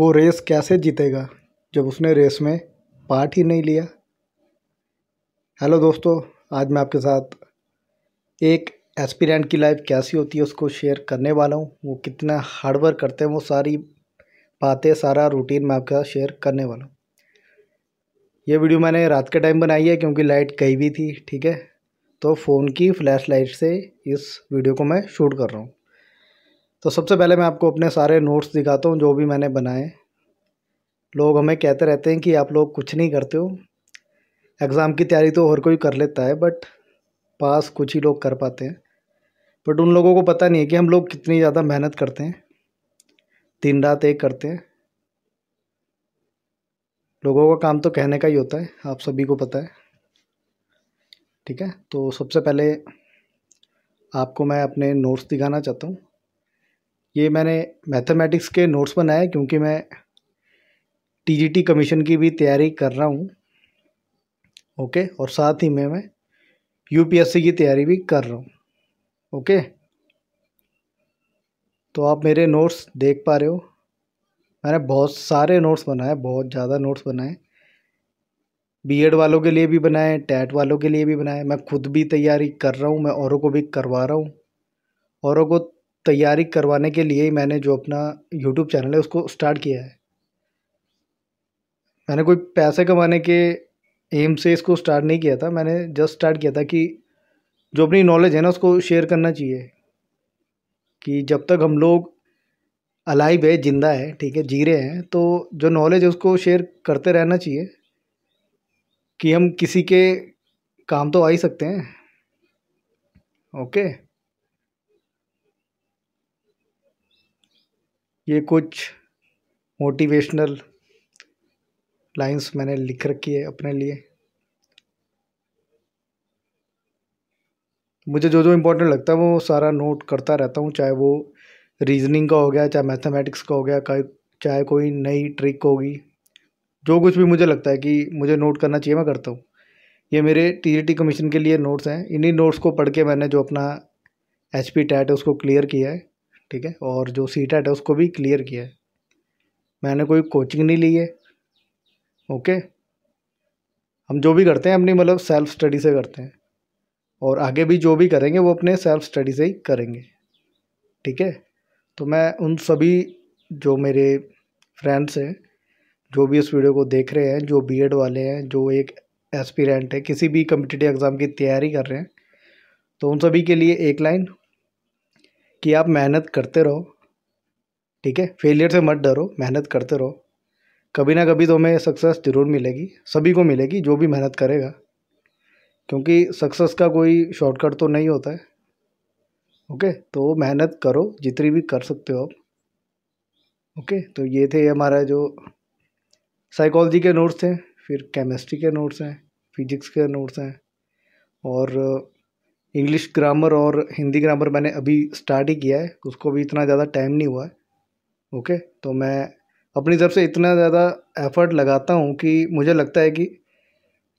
वो रेस कैसे जीतेगा जब उसने रेस में पार्ट ही नहीं लिया हेलो दोस्तों आज मैं आपके साथ एक एस्पिरेंट की लाइफ कैसी होती है उसको शेयर करने वाला हूँ वो कितना हार्डवर्क करते हैं वो सारी बातें सारा रूटीन मैं आपके साथ शेयर करने वाला हूँ ये वीडियो मैंने रात के टाइम बनाई है क्योंकि लाइट कई भी थी ठीक है तो फ़ोन की फ्लैश लाइट से इस वीडियो को मैं शूट कर रहा हूँ तो सबसे पहले मैं आपको अपने सारे नोट्स दिखाता हूँ जो भी मैंने बनाए लोग हमें कहते रहते हैं कि आप लोग कुछ नहीं करते हो एग्ज़ाम की तैयारी तो हर कोई कर लेता है बट पास कुछ ही लोग कर पाते हैं बट उन लोगों को पता नहीं है कि हम लोग कितनी ज़्यादा मेहनत करते हैं दिन रात एक करते हैं लोगों का काम तो कहने का ही होता है आप सभी को पता है ठीक है तो सबसे पहले आपको मैं अपने नोट्स दिखाना चाहता हूँ ये मैंने मैथमेटिक्स के नोट्स बनाए क्योंकि मैं टीजीटी कमीशन की भी तैयारी कर रहा हूँ ओके और साथ ही में मैं यूपीएससी की तैयारी भी कर रहा हूँ ओके तो आप मेरे नोट्स देख पा रहे हो मैंने बहुत सारे नोट्स बनाए बहुत ज़्यादा नोट्स बनाए बीएड वालों के लिए भी बनाए टैट वालों के लिए भी बनाए मैं खुद भी तैयारी कर रहा हूँ मैं औरों को भी करवा रहा हूँ औरों को तैयारी करवाने के लिए ही मैंने जो अपना यूट्यूब चैनल है उसको स्टार्ट किया है मैंने कोई पैसे कमाने के एम से इसको स्टार्ट नहीं किया था मैंने जस्ट स्टार्ट किया था कि जो अपनी नॉलेज है ना उसको शेयर करना चाहिए कि जब तक हम लोग अलाइव है ज़िंदा है ठीक है जी रहे हैं तो जो नॉलेज है उसको शेयर करते रहना चाहिए कि हम किसी के काम तो आ ही सकते हैं ओके ये कुछ मोटिवेशनल लाइंस मैंने लिख रखी है अपने लिए मुझे जो जो इम्पोर्टेंट लगता है वो सारा नोट करता रहता हूँ चाहे वो रीजनिंग का हो गया चाहे मैथमेटिक्स का हो गया चाहे कोई नई ट्रिक होगी जो कुछ भी मुझे लगता है कि मुझे नोट करना चाहिए मैं करता हूँ ये मेरे टी कमीशन e के लिए नोट्स हैं इन्हीं नोट्स को पढ़ के मैंने जो अपना एच पी टैट है उसको क्लियर किया है ठीक है और जो सी टेट है उसको भी क्लियर किया है मैंने कोई कोचिंग नहीं ली है ओके हम जो भी करते हैं अपनी मतलब सेल्फ स्टडी से करते हैं और आगे भी जो भी करेंगे वो अपने सेल्फ स्टडी से ही करेंगे ठीक है तो मैं उन सभी जो मेरे फ्रेंड्स हैं जो भी इस वीडियो को देख रहे हैं जो बीएड वाले हैं जो एक एस्पिरेंट है किसी भी कम्पिटेटिव एग्ज़ाम की तैयारी कर रहे हैं तो उन सभी के लिए एक लाइन कि आप मेहनत करते रहो ठीक है फेलियर से मत डरो मेहनत करते रहो कभी ना कभी तो हमें सक्सेस ज़रूर मिलेगी सभी को मिलेगी जो भी मेहनत करेगा क्योंकि सक्सेस का कोई शॉर्टकट तो नहीं होता है ओके तो मेहनत करो जितनी भी कर सकते हो आप ओके तो ये थे हमारा जो साइकोलॉजी के नोट्स थे फिर केमिस्ट्री के नोट्स हैं फिजिक्स के नोट्स हैं और इंग्लिश ग्रामर और हिंदी ग्रामर मैंने अभी स्टार्ट ही किया है उसको भी इतना ज़्यादा टाइम नहीं हुआ है ओके तो मैं अपनी तरफ से इतना ज़्यादा एफर्ट लगाता हूँ कि मुझे लगता है कि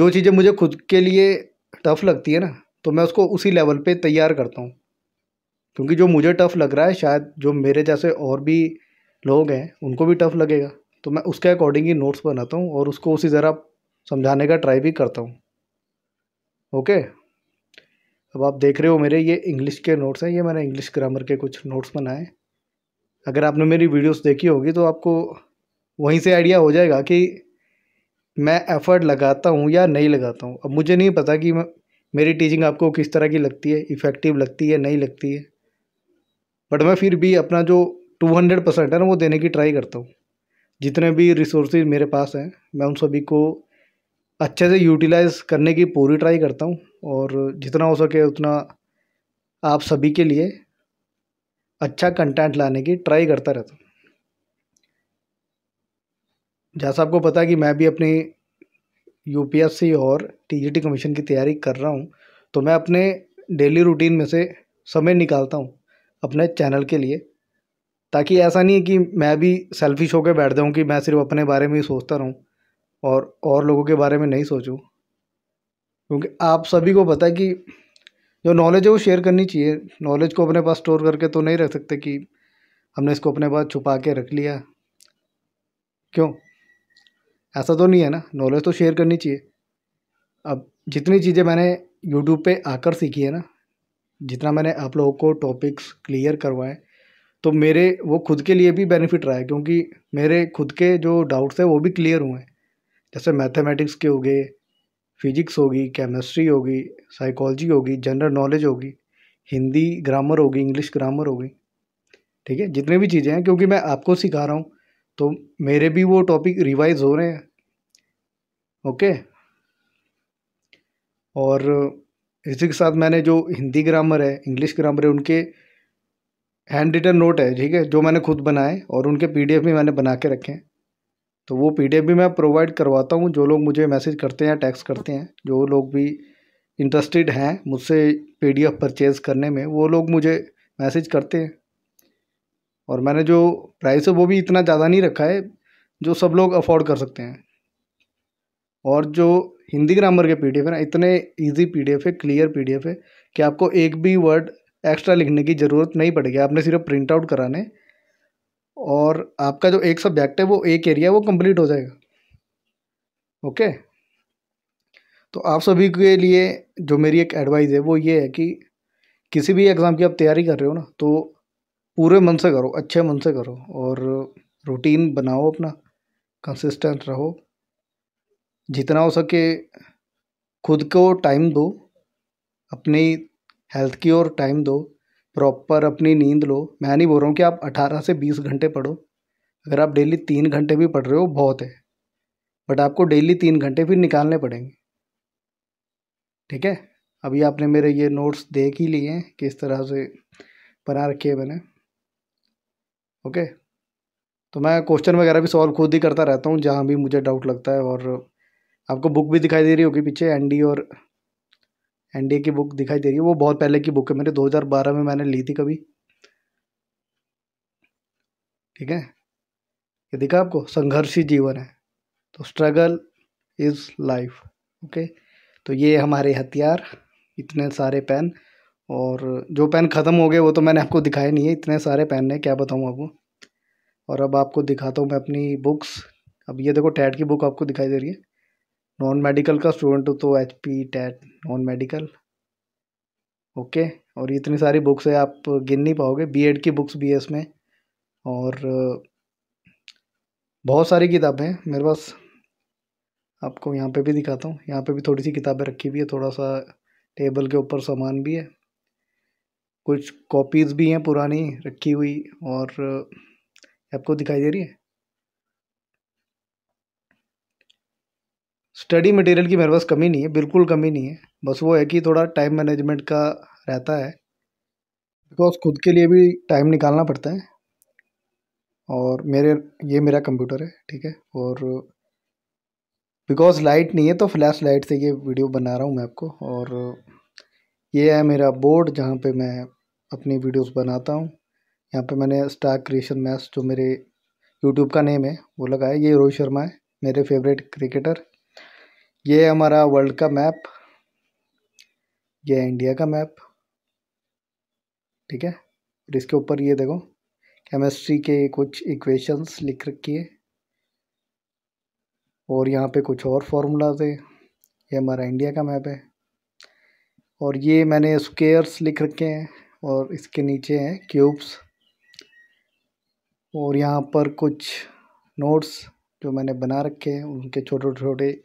जो चीज़ें मुझे खुद के लिए टफ़ लगती है ना तो मैं उसको उसी लेवल पे तैयार करता हूँ क्योंकि जो मुझे टफ़ लग रहा है शायद जो मेरे जैसे और भी लोग हैं उनको भी टफ़ लगेगा तो मैं उसके अकॉर्डिंग ही नोट्स बनाता हूँ और उसको उसी ज़रा समझाने का ट्राई भी करता हूँ ओके अब आप देख रहे हो मेरे ये इंग्लिश के नोट्स हैं ये मैंने इंग्लिश ग्रामर के कुछ नोट्स बनाए अगर आपने मेरी वीडियोस देखी होगी तो आपको वहीं से आइडिया हो जाएगा कि मैं एफर्ट लगाता हूँ या नहीं लगाता हूँ अब मुझे नहीं पता कि मेरी टीचिंग आपको किस तरह की लगती है इफ़ेक्टिव लगती है नहीं लगती है बट मैं फिर भी अपना जो टू हंड्रेड परसेंट है ना वो देने की ट्राई करता हूँ जितने भी रिसोर्स मेरे पास हैं मैं उन सभी को अच्छे से यूटिलाइज़ करने की पूरी ट्राई करता हूँ और जितना हो सके उतना आप सभी के लिए अच्छा कंटेंट लाने की ट्राई करता रहता हूँ जैसा आपको पता है कि मैं भी अपनी यूपीएससी और टीजीटी कमीशन की तैयारी कर रहा हूँ तो मैं अपने डेली रूटीन में से समय निकालता हूँ अपने चैनल के लिए ताकि ऐसा नहीं है कि मैं भी सेल्फिश होकर बैठ जाऊँ कि मैं सिर्फ अपने बारे में ही सोचता रहूँ और और लोगों के बारे में नहीं सोचूँ क्योंकि आप सभी को पता है कि जो नॉलेज है वो शेयर करनी चाहिए नॉलेज को अपने पास स्टोर करके तो नहीं रख सकते कि हमने इसको अपने पास छुपा के रख लिया क्यों ऐसा तो नहीं है ना नॉलेज तो शेयर करनी चाहिए अब जितनी चीज़ें मैंने यूट्यूब पे आकर सीखी है ना जितना मैंने आप लोगों को टॉपिक्स क्लियर करवाए तो मेरे वो खुद के लिए भी बेनिफिट रहा है क्योंकि मेरे खुद के जो डाउट्स हैं वो भी क्लियर हुए हैं जैसे मैथमेटिक्स के हो गए फिजिक्स होगी केमिस्ट्री होगी साइकोलॉजी होगी जनरल नॉलेज होगी हिंदी ग्रामर होगी इंग्लिश ग्रामर होगी ठीक है जितने भी चीज़ें हैं क्योंकि मैं आपको सिखा रहा हूँ तो मेरे भी वो टॉपिक रिवाइज हो रहे हैं ओके और इसी के साथ मैंने जो हिंदी ग्रामर है इंग्लिश ग्रामर है उनके हैंड रिटन नोट है ठीक है जो मैंने खुद बनाए और उनके पीडीएफ भी मैंने बना के रखे हैं तो वो पी भी मैं प्रोवाइड करवाता हूँ जो लोग मुझे मैसेज करते हैं टैक्स करते हैं जो लोग भी इंटरेस्टेड हैं मुझसे पी डी परचेज़ करने में वो लोग मुझे मैसेज करते हैं और मैंने जो प्राइस है वो भी इतना ज़्यादा नहीं रखा है जो सब लोग अफोर्ड कर सकते हैं और जो हिंदी ग्रामर के पीडीएफ है ना इतने इजी पीडीएफ है क्लियर पीडीएफ है कि आपको एक भी वर्ड एक्स्ट्रा लिखने की ज़रूरत नहीं पड़ेगी आपने सिर्फ प्रिंट आउट कराने और आपका जो एक सब्जेक्ट है वो एक एरिया वो कंप्लीट हो जाएगा ओके तो आप सभी के लिए जो मेरी एक एडवाइस है वो ये है कि किसी भी एग्ज़ाम की आप तैयारी कर रहे हो ना तो पूरे मन से करो अच्छे मन से करो और रूटीन बनाओ अपना कंसिस्टेंट रहो जितना हो सके खुद को टाइम दो अपनी हेल्थ की ओर टाइम दो प्रॉपर अपनी नींद लो मैं नहीं बोल रहा हूँ कि आप अठारह से बीस घंटे पढ़ो अगर आप डेली तीन घंटे भी पढ़ रहे हो बहुत है बट आपको डेली तीन घंटे फिर निकालने पड़ेंगे ठीक है अभी आपने मेरे ये नोट्स देख ही लिए हैं किस तरह से बना रखे हैं मैंने ओके तो मैं क्वेश्चन वगैरह भी सॉल्व खुद ही करता रहता हूँ जहाँ भी मुझे डाउट लगता है और आपको बुक भी दिखाई दे रही होगी पीछे एनडी और एनडीए की बुक दिखाई दे रही है वो बहुत पहले की बुक है मेरे 2012 में मैंने ली थी कभी ठीक है ये देखा आपको संघर्षी जीवन है तो स्ट्रगल इज़ लाइफ ओके तो ये हमारे हथियार इतने सारे पेन और जो पेन ख़त्म हो गए वो तो मैंने आपको दिखाए नहीं है इतने सारे पेन ने क्या बताऊँ आपको और अब आपको दिखाता हूँ मैं अपनी बुक्स अब ये देखो टैट की बुक आपको दिखाई दे रही है नॉन मेडिकल का स्टूडेंट हो तो H P TET non medical okay और इतनी सारी बुक्स है आप गिन नहीं पाओगे बीएड की बुक्स भी है इसमें और बहुत सारी किताबें हैं मेरे पास आपको यहाँ पे भी दिखाता हूँ यहाँ पे भी थोड़ी सी किताबें रखी हुई है थोड़ा सा टेबल के ऊपर सामान भी है कुछ कॉपीज़ भी हैं पुरानी रखी हुई और आपको दिखाई दे रही है स्टडी मटेरियल की मेरे पास कमी नहीं है बिल्कुल कमी नहीं है बस वो है कि थोड़ा टाइम मैनेजमेंट का रहता है बिकॉज खुद के लिए भी टाइम निकालना पड़ता है और मेरे ये मेरा कंप्यूटर है ठीक है और बिकॉज लाइट नहीं है तो फ्लैश लाइट से ये वीडियो बना रहा हूँ मैं आपको और ये है मेरा बोर्ड जहाँ पे मैं अपनी वीडियोस बनाता हूँ यहाँ पे मैंने स्टार क्रिएशन मैथ जो मेरे यूट्यूब का नेम है वो लगाया ये रोहित शर्मा है मेरे फेवरेट क्रिकेटर ये हमारा वर्ल्ड का मैप ये इंडिया का मैप ठीक है और इसके ऊपर ये देखो केमिस्ट्री के कुछ इक्वेशंस लिख रखी है और यहाँ पे कुछ और फार्मूलाज है ये हमारा इंडिया का मैप है और ये मैंने स्क्वेयर्स लिख रखे हैं और इसके नीचे हैं क्यूब्स और यहाँ पर कुछ नोट्स जो मैंने बना रखे हैं उनके छोटे छोटे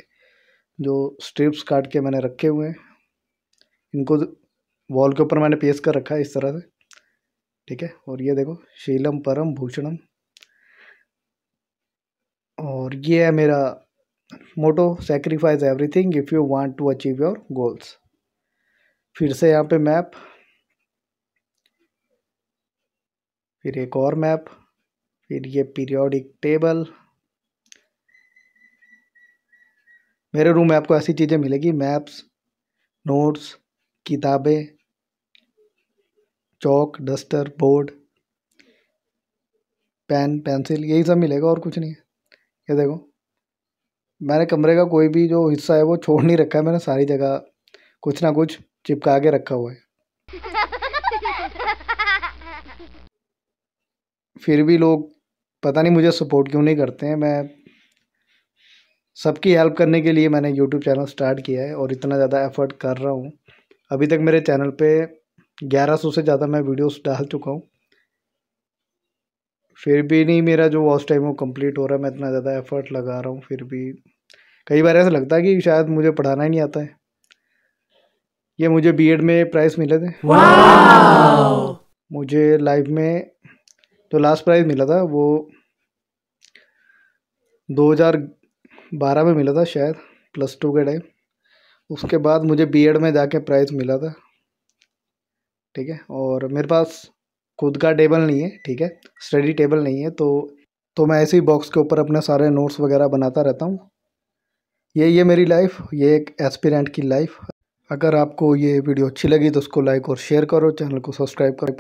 जो स्ट्रिप्स काट के मैंने रखे हुए हैं इनको वॉल के ऊपर मैंने पेस कर रखा है इस तरह से ठीक है और ये देखो शीलम परम भूषणम और ये है मेरा motto sacrifice everything if you want to achieve your goals फिर से यहाँ पे मैप फिर एक और मैप फिर ये पीरियोडिक टेबल मेरे रूम में आपको ऐसी चीज़ें मिलेगी मैप्स नोट्स किताबें chalk duster board pen pencil यही सब मिलेगा और कुछ नहीं है ये देखो मैंने कमरे का कोई भी जो हिस्सा है वो छोड़ नहीं रखा है मैंने सारी जगह कुछ ना कुछ चिपका के रखा हुआ है फिर भी लोग पता नहीं मुझे सपोर्ट क्यों नहीं करते हैं मैं सबकी हेल्प करने के लिए मैंने यूट्यूब चैनल स्टार्ट किया है और इतना ज़्यादा एफर्ट कर रहा हूँ अभी तक मेरे चैनल पे 1100 से ज़्यादा मैं वीडियोस डाल चुका हूँ फिर भी नहीं मेरा जो वॉच टाइम वो कंप्लीट हो रहा है मैं इतना ज़्यादा एफर्ट लगा रहा हूँ फिर भी कई बार ऐसा लगता है कि शायद मुझे पढ़ाना ही नहीं आता है ये मुझे बी में प्राइस मिले थे मुझे लाइफ में जो तो लास्ट प्राइज़ मिला था वो दो बारह में मिला था शायद प्लस टू के टाइम उसके बाद मुझे बीएड में जाके प्राइज़ मिला था ठीक है और मेरे पास खुद का टेबल नहीं है ठीक है स्टडी टेबल नहीं है तो तो मैं ऐसे ही बॉक्स के ऊपर अपने सारे नोट्स वगैरह बनाता रहता हूँ ये ये मेरी लाइफ ये एक एस्पिरेंट की लाइफ अगर आपको ये वीडियो अच्छी लगी तो उसको लाइक और शेयर करो चैनल को सब्सक्राइब करो